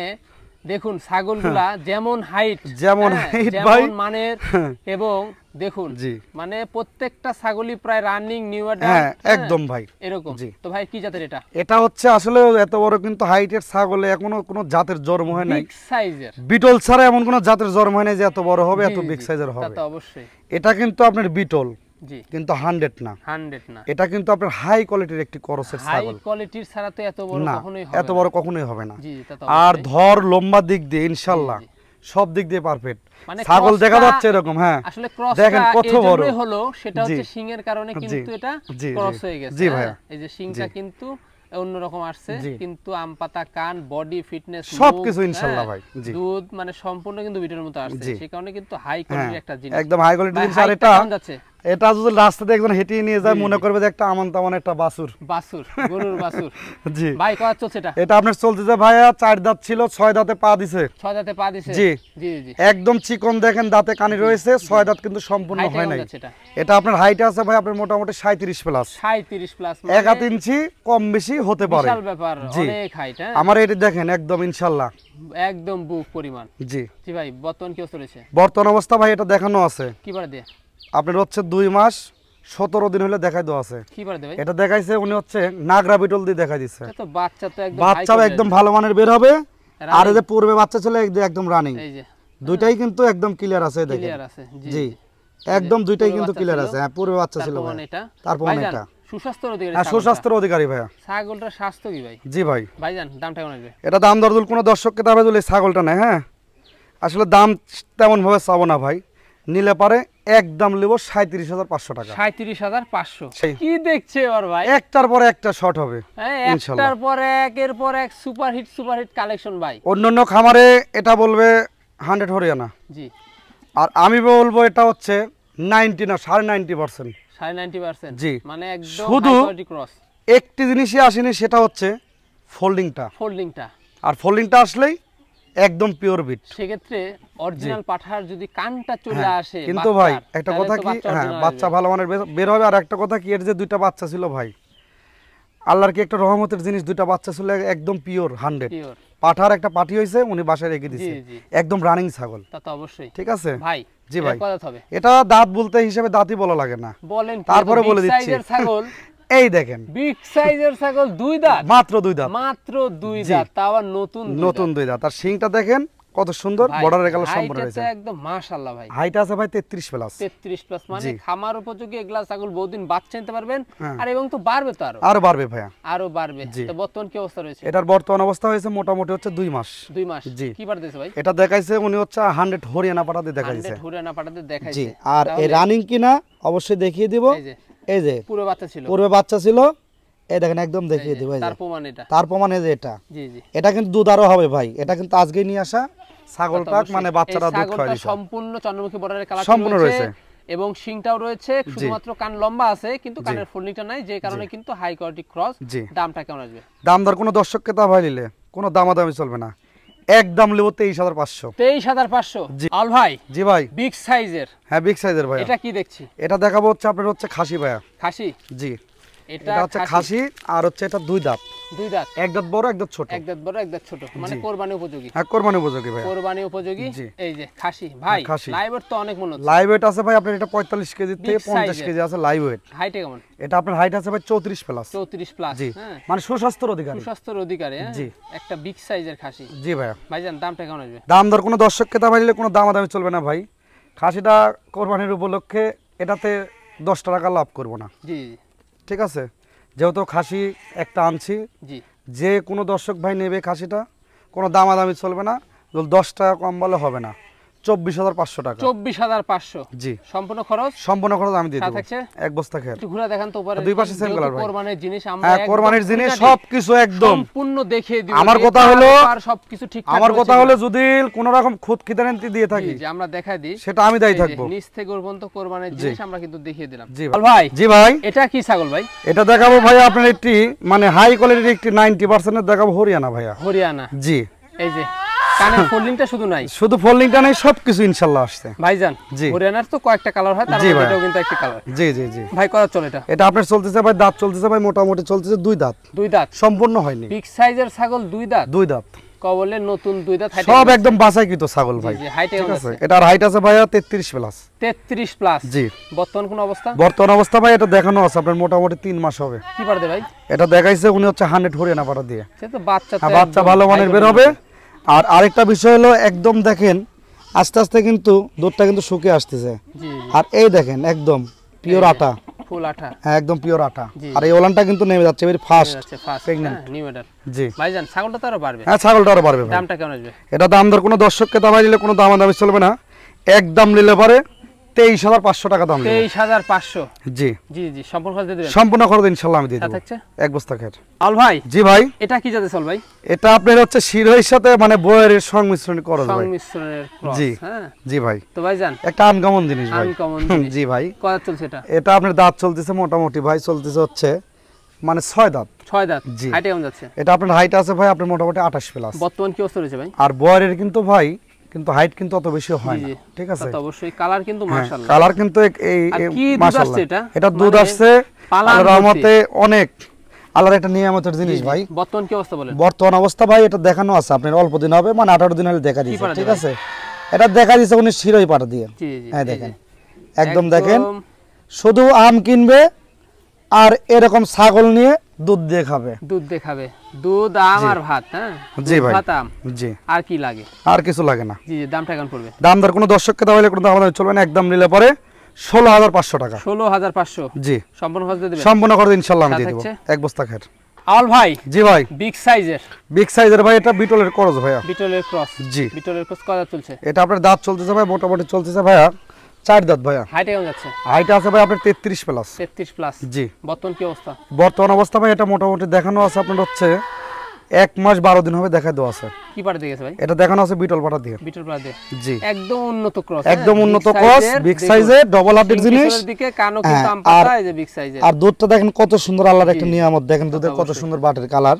দেখুন ছাগলগুলা হ্যাঁ। যেমন হাইট যেমন হাইট হ্যাঁ, ভাই মানের হ্যাঁ। এবং দেখুন জি মানে প্রত্যেকটা ছাগলই প্রায় রানিং নিউ হ্যাঁ একদম ভাই এরকম জি তো ভাই কি জাতের এটা এটা হচ্ছে আসলে এত বড় কিন্তু হাইটের ছাগলে এখনো কোনো জাতের জন্ম হয় নাই সাইজের বিটল ছাড়া এমন কোনো জাতের জন্ম হয় নাই যে এত বড় হবে এত বিগ সাইজের হবে তা তো অবশ্যই এটা কিন্তু আপনার বিটল কিন্তু হান্ড্রেড না এটা কিন্তু আপনার হাই কোয়ালিটির একটি করসের ছাগল কোয়ালিটির ছাড়া তো এত বড় কখনোই এত বড় কখনোই হবে না আর ধর লম্বা দিক দিয়ে ইনশাল্লাহ সব দিক দিয়ে পারফেক্ট মানে ছাগল দেখা যাচ্ছে এরকম হ্যাঁ আসলে ক্রস দেখেন কত বড় হলো সেটা হচ্ছে সিং এর কারণে কিন্তু এটা ক্রস হয়ে গেছে জি ভাইয়া হ্যাঁ। এই যে সিংটা কিন্তু অন্যরকম আসছে কিন্তু আম পাতা কান বডি ফিটনেস সবকিছু ইনশাল্লাহ হ্যাঁ, ভাই দুধ মানে সম্পূর্ণ কিন্তু ভিডিওর মতো আসছে সে কারণে কিন্তু হাই হ্যাঁ, কোয়ালিটির একটা জিনিস একদম হাই মানে কোয়ালিটির জিনিস আর এটা এটা যদি রাস্তাতে একজন হেঁটে নিয়ে যায় মনে করবে যে একটা আমন তামন একটা বাসুর বাসুর গরুর বাসুর জি ভাই কত চলছে এটা এটা আপনার চলছে যে ভাইয়া চার দাঁত ছিল ছয় দাঁতে পা দিছে ছয় দাঁতে পা দিছে জি জি জি একদম চিকন দেখেন দাঁতে কানি রয়েছে ছয় দাঁত কিন্তু সম্পূর্ণ হয় নাই এটা আপনার হাইট আছে ভাই আপনার মোটামুটি 37 প্লাস 37 প্লাস মানে 1 ইঞ্চি কম বেশি হতে পারে বিশাল ব্যাপার অনেক হাইট হ্যাঁ আমার এটা দেখেন একদম ইনশাআল্লাহ একদম বুক পরিমাণ জি জি ভাই বর্তমান কি চলছে বর্তমান অবস্থা ভাই এটা দেখানো আছে কি দিয়ে আপনার হচ্ছে দুই মাস সতেরো দিন হলে দেখাই দেওয়া আছে এটা দেখাইছে উনি হচ্ছে নাগরা বিটল দিয়ে দেখাই দিচ্ছে বাচ্চা একদম ভালো মানের বের হবে আর যে পূর্বে বাচ্চা ছিল একদম রানিং দুইটাই কিন্তু একদম ক্লিয়ার আছে জি একদম দুইটাই কিন্তু ক্লিয়ার আছে হ্যাঁ পূর্বে বাচ্চা ছিল তারপর এটা সুস্বাস্থ্যের হ্যাঁ, অধিকারী ভাইয়া ছাগলটা নেই জি ভাই এটা দাম দরদুল কোনো দর্শককে ছাগলটা হ্যাঁ আসলে দাম তেমন ভাবে চাবো না ভাই নিলে পারে একদম নেবো সাঁত্রিশ হাজার পাঁচশো টাকা সাঁত্রিশ হাজার পাঁচশো কি দেখছে এবার ভাই একটার পর একটা শর্ট হবে হ্যাঁ, একটার পর এক এর পর এক সুপারহিট সুপারহিট কালেকশন ভাই অন্যান্য খামারে এটা বলবে হান্ড্রেড হরিয়ানা জি আর আমি বলবো এটা হচ্ছে নাইনটি না সাড়ে নাইনটি পার্সেন্ট সাড়ে নাইনটি পার্সেন্ট জি মানে শুধু একটি জিনিসই আসেনি সেটা হচ্ছে ফোল্ডিংটা ফোল্ডিংটা আর ফোল্ডিংটা আসলেই একদম পিওর বিট সেক্ষেত্রে অরিজিনাল পাঠার যদি কানটা হ্যাঁ, চলে আসে কিন্তু ভাই একটা কথা কি হ্যাঁ বাচ্চা ভালো মানের বের হবে আর একটা কথা কি এর যে দুইটা বাচ্চা ছিল ভাই আল্লাহর কি একটা রহমতের জিনিস দুইটা বাচ্চা ছিল একদম পিওর হান্ড্রেড পাঠার একটা পাঠি হয়েছে উনি বাসায় রেখে দিচ্ছে একদম রানিং ছাগল তা তো অবশ্যই ঠিক আছে ভাই জি ভাই এটা দাঁত বলতে হিসেবে দাঁতই বলা লাগে না বলেন তারপরে বলে দিচ্ছি ছাগল এই দেখেন বিগ সাইজের ছাগল দুই দাঁত মাত্র দুই দাঁত মাত্র দুই দাঁত তাও নতুন নতুন দুই দাঁত আর শিংটা দেখেন কত সুন্দর বর্ডারের কালার সম্পূর্ণ হয়েছে একদম মাশাআল্লাহ ভাই আছে ভাই 33 প্লাস 33 প্লাস মানে খামার উপযোগী এগুলা ছাগল বহুদিন বাচ্চা নিতে পারবেন হ্যাঁ। আর এবং তো বাড়বে তো আরো আরো বাড়বে আরো বাড়বে তো বর্তমান কি অবস্থা রয়েছে এটার বর্তমান অবস্থা হয়েছে মোটামুটি হচ্ছে 2 মাস 2 মাস জি কি পাঠাইছে ভাই এটা দেখাইছে উনি হচ্ছে 100 হরিয়ানা পাঠাতে দেখাইছে 100 হরিয়ানা পাঠাতে দেখাইছে জি আর এই রানিং কিনা অবশ্যই দেখিয়ে দিব এই যে এই যে পুরো বাচ্চা ছিল পূর্বে বাচ্চা ছিল এই দেখেন একদম দেখিয়ে তার প্রমাণ এটা তার প্রমাণ এই যে এটা জি জি এটা কিন্তু হবে ভাই এটা কিন্তু আজকে নিয়ে আসা মানে বাচ্চাটা দুধ সম্পূর্ণ চন্দ্রমুখী বর্ডারের কালার সম্পূর্ণ রয়েছে এবং শিংটাও রয়েছে শুধুমাত্র কান লম্বা আছে কিন্তু কানের ফোল্ডিংটা নাই যে কারণে কিন্তু হাই কোয়ালিটি ক্রস দামটা কেমন আসবে দাম কোনো দর্শককে তা ভাই নিলে কোনো দামাদামি চলবে না একদম নেবো তেইশ হাজার পাঁচশো তেইশ হাজার পাঁচশো ভাই জি ভাই বিগ সাইজের হ্যাঁ বিগ সাইজের ভাই এটা কি দেখছি এটা দেখাবো হচ্ছে আপনার হচ্ছে খাসি ভাইয়া খাসি জি এটা হচ্ছে খাসি আর হচ্ছে এটা দুই দাঁত দুই দাঁত এক দাঁত বড় এক দাঁত ছোট এক দাঁত বড় এক দাঁত ছোট মানে কোরবানি উপযোগী হ্যাঁ কোরবানি উপযোগী ভাই কোরবানি উপযোগী এই যে খাসি ভাই তো অনেক মনে হচ্ছে আছে ভাই আপনার এটা কেজি থেকে কেজি আছে হাইট কেমন এটা আপনার হাইট আছে ভাই প্লাস হ্যাঁ। প্লাস মানে সুস্বাস্থ্যের অধিকার সুস্বাস্থ্যের অধিকার হ্যাঁ। জি একটা বিগ সাইজের খাসি জি ভাই ভাইজান দামটা কেমন আসবে দাম দর কোনো দাম নিলে কোনো দামাদামি চলবে না ভাই খাসিটা কোরবানির উপলক্ষে এটাতে দশ টাকা লাভ করবো না জি ঠিক আছে যেহেতু খাসি একটা আনছি যে কোনো দর্শক ভাই নেবে খাসিটা কোনো দামাদামি চলবে না দশ টাকা কম বলে হবে না টাকা জি সম্পূর্ণ খরচ সম্পূর্ণ খরচ আমি দিয়ে এক বস্তা একটু দেখান তো দুই পাশে সেম কালার জিনিস আমরা হ্যাঁ, জিনিস সবকিছু একদম সম্পূর্ণ দেখিয়ে আমার কথা হলো আর সবকিছু ঠিক আমার কথা হলো যদি কোন রকম খুদ দিয়ে থাকি আমরা দেখাই দিই সেটা আমি দায়ী থাকবো নিচ থেকে কোরবানির জিনিস আমরা কিন্তু দেখিয়ে দিলাম জি ভাই জি ভাই এটা কি ছাগল ভাই এটা দেখাবো ভাই আপনার একটি মানে হাই কোয়ালিটির একটি 90% এর দেখাবো হরিয়ানা ভাইয়া হরিয়ানা জি এই যে কানের ফোল্ডিংটা শুধু নাই শুধু ফোল্ডিংটা নাই সবকিছু ইনশাআল্লাহ আসছে ভাইজান জি হরিয়ানার তো কয়েকটা কালার হয় তার কিন্তু একটা কালার জি জি জি ভাই কত চলে এটা এটা আপনার চলতেছে ভাই দাঁত চলতেছে ভাই মোটামুটি চলতেছে দুই দাঁত দুই দাঁত সম্পূর্ণ হয়নি বিগ সাইজের ছাগল দুই দাঁত দুই দাঁত কবলে নতুন দুই দাঁত সব একদম ছাগল ভাই ঠিক আছে এটার হাইট আছে ভাই 33 প্লাস 33 প্লাস জি বর্তমান কোন অবস্থা বর্তমান অবস্থা ভাই এটা দেখানো আছে আপনার মোটামুটি 3 মাস হবে কি পারতে ভাই এটা দেখাইছে উনি হচ্ছে 100 হরিয়ানা পাড়া দিয়ে সে তো বাচ্চা হ্যাঁ, বাচ্চা ভালো মানের বের হবে আর আরেকটা বিষয় হলো একদম দেখেন আস্তে আস্তে কিন্তু দুধটা কিন্তু শুকিয়ে আসতেছে আর এই দেখেন একদম পিওর আটা ফুল আটা হ্যাঁ একদম পিওর আটা আর এই কিন্তু নেমে যাচ্ছে ফার্স্ট হ্যাঁ, হ্যাঁ ছাগলটা আরো বাড়বে এটা দাম কোনো দর্শককে দাম কোনো দাম দামি চলবে না নিলে পারে তেইশ হাজার পাঁচশো টাকা দাম তেইশ হাজার পাঁচশো জি জি জি সম্পূর্ণ খরচ দিয়ে সম্পূর্ণ খরচ ইনশাল্লাহ আমি দিয়ে দেবো এক বস্তা খের আল ভাই জি ভাই এটা কি ভাই এটা আপনার হচ্ছে শিরোহির সাথে মানে বয়ের সংমিশ্রণ সংমিশ্রণের জি হ্যাঁ। জি ভাই তো ভাই জান একটা জিনিস ভাই জি ভাই কত চলছে এটা এটা আপনার দাঁত চলতেছে মোটামুটি ভাই চলতেছে হচ্ছে মানে ছয় দাঁত ছয় দাঁত জি হাইট কেমন যাচ্ছে এটা আপনার হাইট আছে ভাই আপনার মোটামুটি আঠাশ প্লাস বর্তমান কি অবস্থা রয়েছে ভাই আর বয়ের কিন্তু ভাই কিন্তু হাইট কিন্তু অত বেশি হয় না ঠিক আছে তো অবশ্যই কালার কিন্তু হ্যাঁ, মাশাআল্লাহ কালার কিন্তু এই মাশাআল্লাহ এটা এটা দুধ মানে আসছে আল্লাহর রহমতে অনেক আল্লাহর এটা নিয়ামতের জিনিস ভাই বর্তমান কি অবস্থা বলেন বর্তমান অবস্থা ভাই এটা দেখানো আছে আপনার অল্প দিন হবে মানে 18 দিন হলে দেখা দিয়েছে ঠিক আছে এটা দেখা দিয়েছে উনি শিরই পাটা দিয়ে হ্যাঁ দেখেন একদম দেখেন শুধু আম কিনবে আর এরকম ছাগল নিয়ে দুধ দিয়ে খাবে দুধ দিয়ে খাবে দুধ আম আর ভাত হ্যাঁ জি আর কি লাগে আর কিছু লাগে না জি দামটা কেমন পড়বে দাম দর কোনো দর্শককে তাহলে কোনো দাম চলবে না একদম নিলে পরে ষোলো হাজার পাঁচশো টাকা ষোলো হাজার পাঁচশো জি সম্পূর্ণ খরচ দিয়ে সম্পূর্ণ খরচ ইনশাল্লাহ আমি দিয়ে দেবো এক বস্তা খের আল ভাই জি ভাই বিগ সাইজের বিগ সাইজের ভাই এটা বিটলের ক্রস ভাইয়া বিটলের ক্রস জি বিটলের ক্রস কত চলছে এটা আপনার দাঁত চলতেছে ভাই মোটামুটি চলতেছে ভাইয়া চার দাঁত কেমন যাচ্ছে হাইট আছে ভাই আপনার 33 প্লাস 33 প্লাস জি বর্তমান কি অবস্থা বর্তমান অবস্থা ভাই এটা মোটামুটি দেখানো আছে আপনার হচ্ছে এক মাস দিন হবে আছে কি ভাই এটা দেখানো আছে বিটল দিয়ে বিটল দিয়ে জি একদম উন্নত ক্রস হ্যাঁ? একদম উন্নত ক্রস বিগ সাইজে আপডেট জিনিস দিকে কানো আম হ্যাঁ, পাতা এই যে বিগ সাইজে আর দুধটা দেখেন কত সুন্দর আল্লাহর একটা নিয়ামত দেখেন দুধের কত সুন্দর বাটের কালার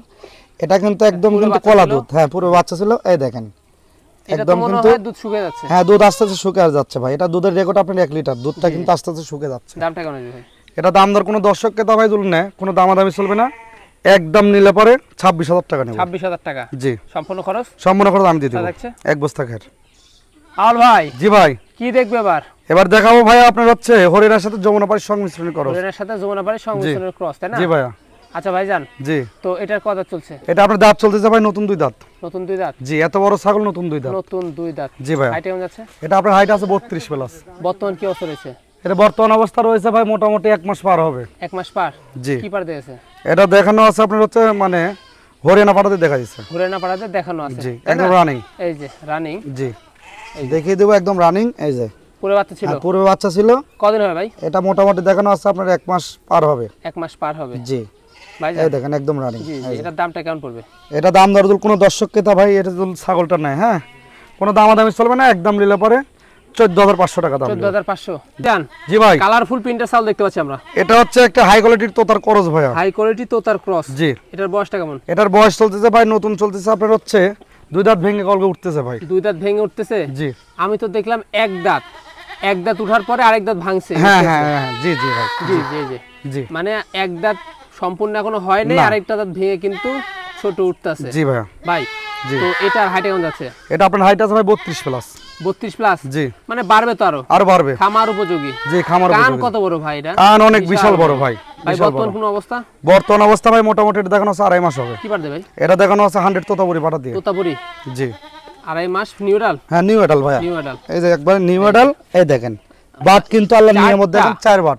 এটা কিন্তু হ্যাঁ, একদম কিন্তু কলা দুধ হ্যাঁ পুরো বাচ্চা ছিল এই দেখেন দুধ শুকিয়ে যাচ্ছে হ্যাঁ দুধ আস্তে আস্তে শুকিয়ে যাচ্ছে ভাই এটা দুধের রেকর্ড আপনার লিটার দুধটা কিন্তু আস্তে আস্তে শুকিয়ে যাচ্ছে দামটা কেমন ভাই এটা কোনো দর্শককে তো ভাই কোনো দামাদামি চলবে না একদম নিলে পরে ছাব্বিশ হাজার টাকা নেব ছাব্বিশ হাজার টাকা জি সম্পূর্ণ খরচ সম্পূর্ণ খরচ আমি দিয়ে এক বস্তা খের আল ভাই জি ভাই কি দেখবে এবার এবার দেখাবো ভাই আপনার হচ্ছে হরিণার সাথে যমুনাপাড়ির সংমিশ্রণ করো হরিণার সাথে যমুনাপাড়ির সংমিশ্রণের ক্রস তাই না জি ভাইয়া আচ্ছা ভাইজান জি তো এটার কত চলছে এটা আপনার দাঁত চলতেছে ভাই নতুন দুই দাঁত নতুন দুই দাঁত জি এত বড় ছাগল নতুন দুই দাঁত নতুন দুই দাঁত জি ভাই হাইট কেমন যাচ্ছে এটা আপনার হাইট আছে 32 প্লাস বর্তমান কি অবস্থা রয়েছে এটা বর্তমান অবস্থা রয়েছে ভাই মোটামুটি এক মাস পার হবে এক মাস পার জি কি পার দিয়েছে এটা দেখানো আছে আপনার হচ্ছে মানে হরিয়ানা পাড়াতে দেখা যাচ্ছে হরিয়ানা পাড়াতে দেখানো আছে জি একদম রানিং এই যে রানিং জি দেখিয়ে দেবো একদম রানিং এই যে পূর্বে বাচ্চা ছিল হ্যাঁ, পূর্বে বাচ্চা ছিল কদিন হবে ভাই এটা মোটামুটি দেখানো আছে আপনার এক মাস পার হবে এক মাস পার হবে জি এই দেখেন একদম রানিং এটার দামটা কেমন পড়বে এটা দাম দরদুল কোনো দর্শক কেতা ভাই এটা দুল ছাগলটা নাই হ্যাঁ কোনো দামাদামি চলবে না একদম পরে জি আমি তো দেখলাম এক দাঁত এক দাঁত উঠার পরে আরেক দাঁত ভাঙছে হ্যাঁ হ্যাঁ, হ্যাঁ, হ্যাঁ জি জি জি জি জি মানে এক দাঁত সম্পূর্ণ এখনো হয় নাই আরেকটা দাঁত ভেঙে কিন্তু ছোট উঠতেছে জি ভাই ভাই জি তো এটার হাইট কেমন যাচ্ছে এটা আপনার হাইট আছে ভাই 32 প্লাস 32 প্লাস জি মানে বাড়বে তো আরো আরো বাড়বে খামার উপযোগী জি খামার উপযোগী কান কত বড় ভাই এটা কান অনেক বিশাল বড় ভাই ভাই বর্তমান কোন অবস্থা বর্তমান অবস্থা ভাই মোটামুটি এটা দেখানো আছে আড়াই মাস হবে কি পারতে ভাই এটা দেখানো আছে 100 তোতাপুরি পাটা দিয়ে তোতাপুরি জি আড়াই মাস নিউরাল হ্যাঁ নিউ এডাল ভাই নিউ এডাল এই যে একবার নিউ এডাল এই দেখেন বাট কিন্তু আল্লাহ নিয়মের দেখেন চার বাট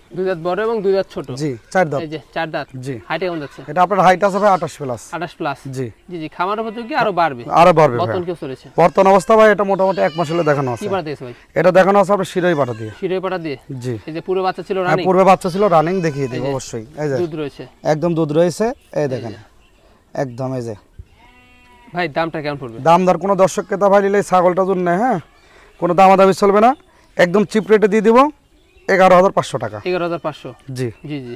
দুই দাঁত বড় এবং দুই দাঁত ছোট জি চার দাঁত জি চার দাঁত জি হাইট কেমন যাচ্ছে এটা আপনার হাইট আছে ভাই 28 প্লাস 28 প্লাস জি জি জি খামার উপযোগী আরো বাড়বে আরো বাড়বে বর্তমান কি চলেছে বর্তমান অবস্থা ভাই এটা মোটামুটি এক মাস হলো দেখানো আছে কি বাড়া দিয়েছে ভাই এটা দেখানো আছে আপনার পাটা দিয়ে শিরোই পাটা দিয়ে জি এই যে পুরো বাচ্চা ছিল রানিং হ্যাঁ, পুরো বাচ্চা ছিল রানিং দেখিয়ে দেব অবশ্যই এই যে দুধ রয়েছে একদম দুধ রয়েছে এই দেখেন একদম এই যে ভাই দামটা কেমন পড়বে দাম দর কোনো দর্শককে তো ভাই নিলে ছাগলটা জন্য হ্যাঁ কোনো দামাদামি চলবে না একদম চিপ রেটে দিয়ে দেবো এগারো টাকা এগারো জি জি জি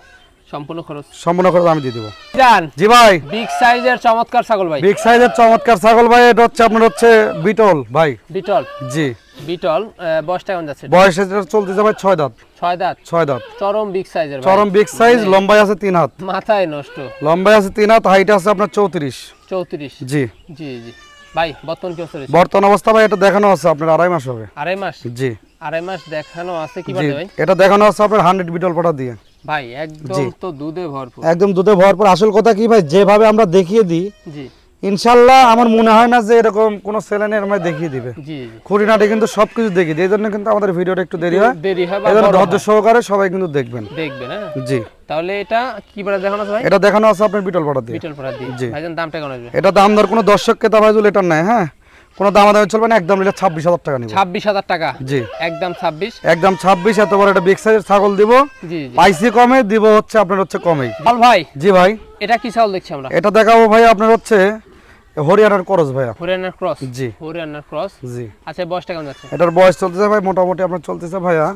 সম্পূর্ণ খরচ সম্পূর্ণ খরচ আমি দিয়ে দেবো জান জি ভাই বিগ সাইজের চমৎকার ছাগল ভাই বিগ সাইজের চমৎকার ছাগল ভাই এটা হচ্ছে আপনার হচ্ছে বিটল ভাই বিটল জি বিটল বয়সটা কেমন যাচ্ছে বয়স এটা চলতেছে ভাই 6 দাঁত 6 দাঁত 6 দাঁত চরম বিগ সাইজের চরম বিগ সাইজ লম্বাই আছে 3 হাত মাথায় নষ্ট লম্বাই আছে 3 হাত হাইট আছে আপনার 34 34 জি জি জি ভাই বর্তমান কি অবস্থা বর্তমান অবস্থা ভাই এটা দেখানো আছে আপনার আড়াই মাস হবে আড়াই মাস জি আড়াই মাস দেখানো আছে কি ভাই এটা দেখানো আছে আপনার 100 বিটল দিয়ে ভাই একদম তো দুধে ভরপুর একদম দুধে ভরপুর আসল কথা কি ভাই যেভাবে আমরা দেখিয়ে দিই জি আমার মনে হয় না যে এরকম কোন দেখিয়ে দিবে খুঁটিনাটি কিন্তু সবকিছু দেখিয়ে দেয় এই জন্য কিন্তু আমাদের ভিডিওটা একটু দেরি হয় দেরি ধৈর্য সহকারে সবাই কিন্তু দেখবেন দেখবেন হ্যাঁ? জি তাহলে এটা কি বড় দেখানো আছে ভাই এটা দেখানো আছে আপনার বিটল পড়া দিয়ে বিটল পড়া দিয়ে ভাইজান দামটা কেমন আসবে এটা দাম ধর কোনো দর্শক কেতা এটা নাই হ্যাঁ কোন দাম দামে চলবে না একদম নিলে ছাব্বিশ হাজার টাকা নিব ছাব্বিশ হাজার টাকা জি একদম ছাব্বিশ একদম ছাব্বিশ এত বড় একটা বিগ সাইজের ছাগল দিব পাইছি কমে দিব হচ্ছে আপনার হচ্ছে কমেই ভাই জি ভাই এটা কি ছাগল দেখছি আমরা এটা দেখাবো ভাই আপনার হচ্ছে হরিয়ানার ক্রস ভাইয়া হরিয়ানার ক্রস জি হরিয়ানার ক্রস জি আচ্ছা বয়সটা কেমন যাচ্ছে এটার বয়স চলতেছে ভাই মোটামুটি আপনার চলতেছে ভাইয়া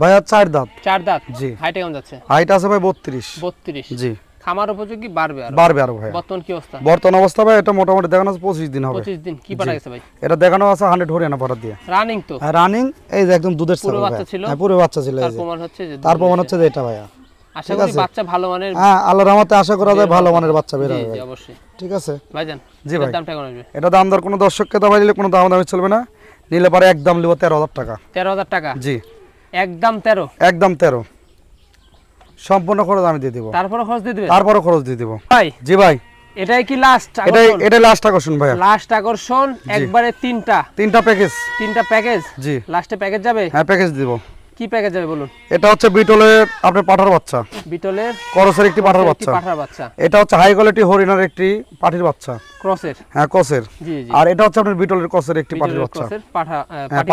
ভাইয়া চার দাঁত চার দাঁত জি হাইট কেমন যাচ্ছে হাইট আছে ভাই বত্রিশ বত্রিশ জি খামার উপযোগী বাড়বে বাড়বে ভাই বর্তমান কি অবস্থা বর্তমান অবস্থা ভাই এটা মোটামুটি দেখানো আছে 25 দিন হবে 25 দিন কি গেছে ভাই এটা দেখানো আছে 100 হরিয়ানা দিয়ে রানিং তো রানিং হ্যাঁ, এই যে একদম দুধের পুরো বাচ্চা ছিল হ্যাঁ পুরো বাচ্চা ছিল হচ্ছে যে হচ্ছে যে এটা ভাইয়া আশা করি বাচ্চা ভালো মানের হ্যাঁ আল্লাহর রহমতে আশা করা যায় ভালো মানের বাচ্চা বের হবে জি অবশ্যই ঠিক আছে জি ভাই দামটা কেমন এটা দাম দর কোনো দর্শককে দাবাই দিলে কোনো দাম দামি চলবে না নিলে পরে একদম লিব 13000 টাকা 13000 টাকা জি একদম 13 একদম 13 সম্পূর্ণ খরচ আমি দিয়ে দেব তারপরে খরচ দিয়ে দিবেন তারপরে খরচ দিয়ে দেব ভাই জি ভাই এটাই কি লাস্ট এটাই এটা লাস্ট আকর্ষণ ভাই লাস্ট আকর্ষণ একবারে তিনটা তিনটা প্যাকেজ তিনটা প্যাকেজ জি লাস্টে প্যাকেজ যাবে হ্যাঁ প্যাকেজ দেব কি প্যাকেজ যাবে বলুন এটা হচ্ছে বিটলের আপনার পাঠার বাচ্চা বিটলের করসের একটি পাঠার বাচ্চা পাঠার বাচ্চা এটা হচ্ছে হাই কোয়ালিটি হরিণার একটি পাঠির বাচ্চা ক্রসের হ্যাঁ ক্রসের আর এটা হচ্ছে আপনার বিটলের ক্রসের একটি পাটির বাচ্চা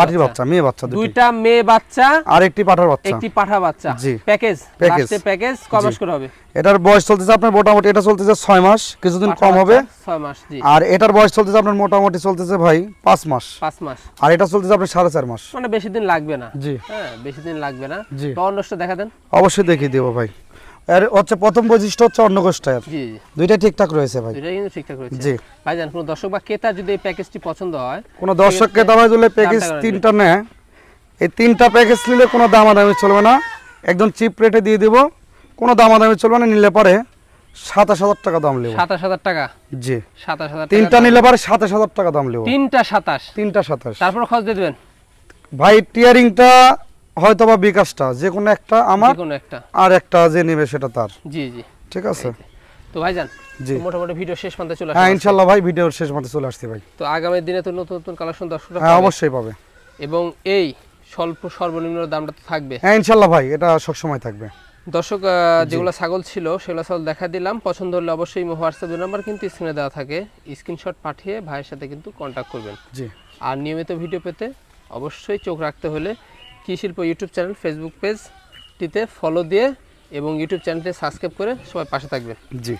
পাটির হ্যাঁ, বাচ্চা মেয়ে বাচ্চা দুইটা মেয়ে বাচ্চা আর একটি বাচ্চা একটি পাঠা বাচ্চা জি প্যাকেজ প্যাকেজ প্যাকেজ করে হবে এটার বয়স চলতেছে আপনার মোটামুটি এটা চলতেছে 6 মাস কিছুদিন কম হবে 6 মাস জি আর এটার বয়স চলতেছে আপনার মোটামুটি চলতেছে ভাই 5 মাস 5 মাস আর এটা চলতেছে আপনার 4.5 মাস মানে বেশি দিন লাগবে না জি হ্যাঁ বেশি দিন লাগবে না তো অন্যটা দেখা দেন অবশ্যই দেখিয়ে দেব ভাই আর হচ্ছে প্রথম বৈশিষ্ট্য হচ্ছে অন্নকোষ্ঠের দুইটা ঠিকঠাক রয়েছে ভাই দুইটা কিন্তু ঠিকঠাক রয়েছে জি ভাইজান কোনো দর্শক বা ক্রেতা যদি এই প্যাকেজটি পছন্দ হয় কোনো দর্শক ক্রেতা ভাই যদি প্যাকেজ তিনটা নেয় এই তিনটা প্যাকেজ নিলে কোনো দামাদামি চলবে না একদম চিপ রেটে দিয়ে দেব কোনো দামাদামি চলবে না নিলে পরে সাতাশ হাজার টাকা দাম নেব সাতাশ হাজার টাকা জি সাতাশ হাজার তিনটা নিলে পরে সাতাশ হাজার টাকা দাম নেব তিনটা সাতাশ তিনটা সাতাশ তারপর খরচ দিয়ে দেবেন ভাই টিয়ারিংটা হয়তো বা বিকাশটা যে কোনো একটা আমার কোনো একটা আর একটা যে নেবে সেটা তার জি জি ঠিক আছে তো ভাইজান জি মোটামুটি ভিডিও শেষ পর্যন্ত চলে আসছে হ্যাঁ ইনশাআল্লাহ ভাই ভিডিওর শেষ পর্যন্ত চলে আসছে ভাই তো আগামী দিনে তো নতুন নতুন কালেকশন দর্শকরা হ্যাঁ অবশ্যই পাবে এবং এই স্বল্প সর্বনিম্ন দামটা তো থাকবে হ্যাঁ ইনশাআল্লাহ ভাই এটা সব সময় থাকবে দর্শক যেগুলো ছাগল ছিল সেগুলো ছাগল দেখা দিলাম পছন্দ হলে অবশ্যই হোয়াটসঅ্যাপ নাম্বার কিন্তু স্ক্রিনে দেওয়া থাকে স্ক্রিনশট পাঠিয়ে ভাইয়ের সাথে কিন্তু কন্ট্যাক্ট করবেন জি আর নিয়মিত ভিডিও পেতে অবশ্যই চোখ রাখতে হলে শিল্প ইউটিউব চ্যানেল ফেসবুক পেজটিতে ফলো দিয়ে এবং ইউটিউব চ্যানেলটি সাবস্ক্রাইব করে সবাই পাশে থাকবে জি